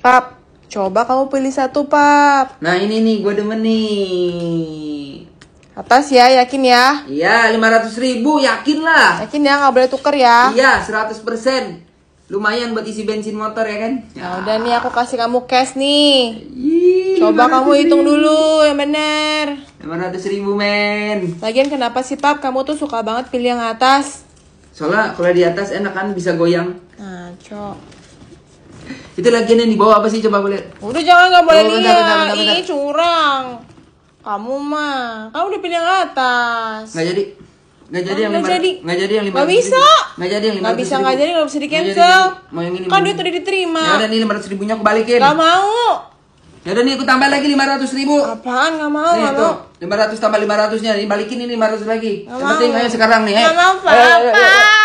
Pap, coba kamu pilih satu, Pap. Nah, ini nih, gue demen nih. Atas ya, yakin ya? Iya, 500 ribu, yakin lah. Yakin ya, nggak boleh tuker ya? Iya, 100 persen. Lumayan buat isi bensin motor ya kan? Ya. Nah, udah nih, aku kasih kamu cash nih. Yee, coba kamu ribu. hitung dulu, yang bener. 500 ribu, men. Lagian kenapa sih, Pap? Kamu tuh suka banget pilih yang atas. Soalnya kalau di atas enak kan, bisa goyang. Nah, cok. Itu lagian yang dibawa apa sih coba boleh? Udah jangan nggak boleh oh, bentar, bentar, bentar, bentar. Ini curang. Kamu mah, kamu udah pilih yang atas. Nggak jadi. Nggak jadi, jadi. jadi yang lima. Nggak bisa. Nggak jadi yang lima. Nggak bisa nggak jadi nggak bisa di cancel. Mau yang ini. Kan dia tadi diterima. Ya udah nih lima ratus ribunya aku balikin. Nggak mau. Ya udah nih aku tambah lagi lima ratus ribu. Apaan nggak mau? Nih tuh lima ratus tambah lima ratusnya. Ini balikin ini lima ratus lagi. yang Penting ayo sekarang nih. Eh. Nggak mau apa-apa. Eh, eh,